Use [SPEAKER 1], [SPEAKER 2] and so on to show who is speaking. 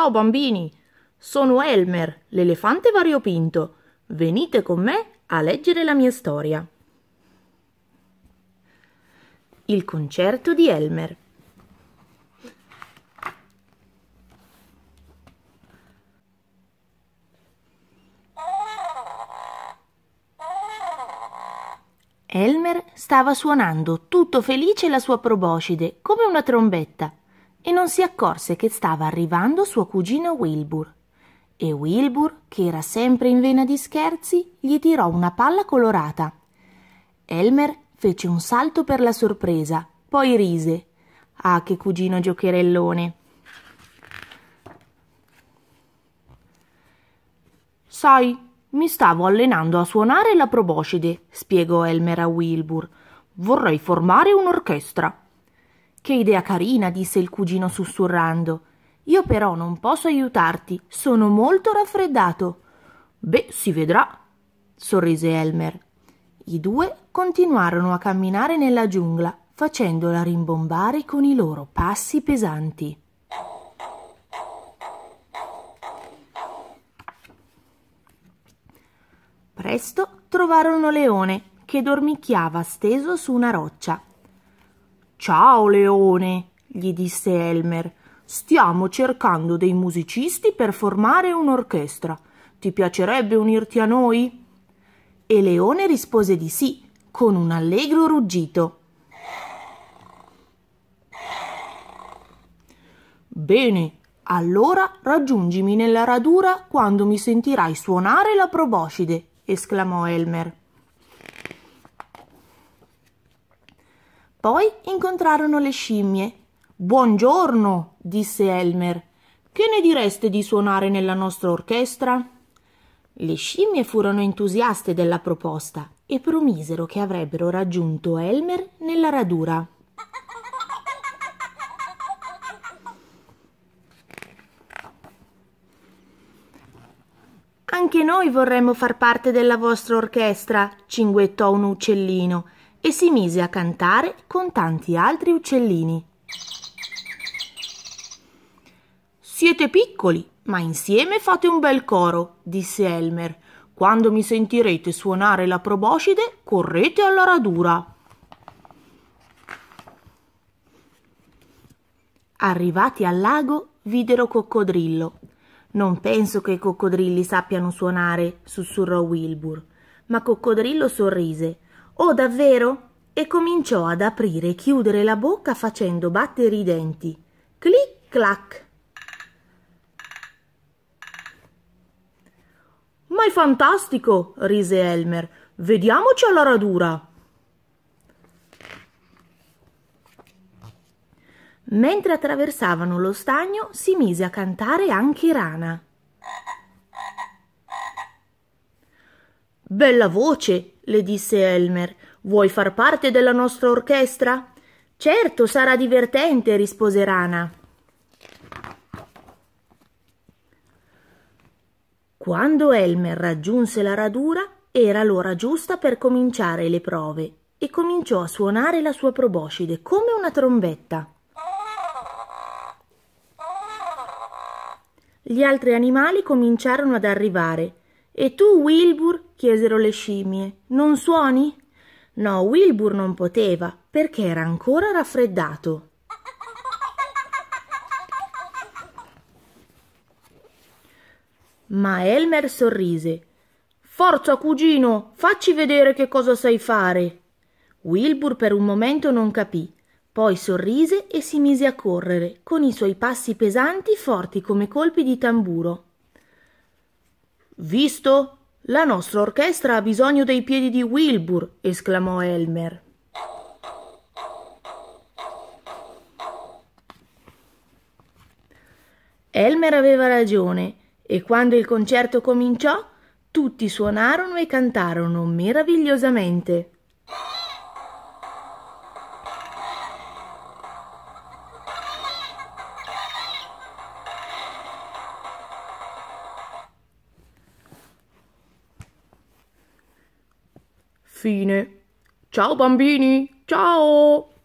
[SPEAKER 1] Ciao bambini, sono Elmer, l'elefante variopinto. Venite con me a leggere la mia storia. Il concerto di Elmer. Elmer stava suonando tutto felice la sua proboscide come una trombetta e non si accorse che stava arrivando suo cugino Wilbur. E Wilbur, che era sempre in vena di scherzi, gli tirò una palla colorata. Elmer fece un salto per la sorpresa, poi rise. Ah, che cugino giocherellone! Sai, mi stavo allenando a suonare la proboscide, spiegò Elmer a Wilbur. Vorrei formare un'orchestra. Che idea carina, disse il cugino sussurrando. Io però non posso aiutarti, sono molto raffreddato. Beh, si vedrà, sorrise Elmer. I due continuarono a camminare nella giungla, facendola rimbombare con i loro passi pesanti. Presto trovarono Leone, che dormicchiava steso su una roccia Ciao Leone, gli disse Elmer. Stiamo cercando dei musicisti per formare un'orchestra. Ti piacerebbe unirti a noi? E Leone rispose di sì, con un allegro ruggito. Bene, allora raggiungimi nella radura quando mi sentirai suonare la proboscide, esclamò Elmer. Poi incontrarono le scimmie. Buongiorno, disse Elmer. Che ne direste di suonare nella nostra orchestra? Le scimmie furono entusiaste della proposta e promisero che avrebbero raggiunto Elmer nella radura. Anche noi vorremmo far parte della vostra orchestra, cinguettò un uccellino e si mise a cantare con tanti altri uccellini. Siete piccoli, ma insieme fate un bel coro, disse Elmer. Quando mi sentirete suonare la proboscide, correte alla radura. Arrivati al lago, videro Coccodrillo. Non penso che i coccodrilli sappiano suonare, sussurrò Wilbur. Ma Coccodrillo sorrise. Oh, davvero? E cominciò ad aprire e chiudere la bocca facendo battere i denti. Clic clac. Ma è fantastico, rise Elmer. Vediamoci alla radura. Mentre attraversavano lo stagno si mise a cantare anche Rana. Bella voce, le disse Elmer. Vuoi far parte della nostra orchestra? Certo, sarà divertente, rispose Rana. Quando Elmer raggiunse la radura, era l'ora giusta per cominciare le prove e cominciò a suonare la sua proboscide come una trombetta. Gli altri animali cominciarono ad arrivare e tu, Wilbur, chiesero le scimmie. Non suoni? No, Wilbur non poteva, perché era ancora raffreddato. Ma Elmer sorrise. Forza, cugino, facci vedere che cosa sai fare. Wilbur per un momento non capì, poi sorrise e si mise a correre, con i suoi passi pesanti forti come colpi di tamburo. Visto? La nostra orchestra ha bisogno dei piedi di Wilbur, esclamò Elmer. Elmer aveva ragione e quando il concerto cominciò tutti suonarono e cantarono meravigliosamente. Fine. Ciao bambini, ciao!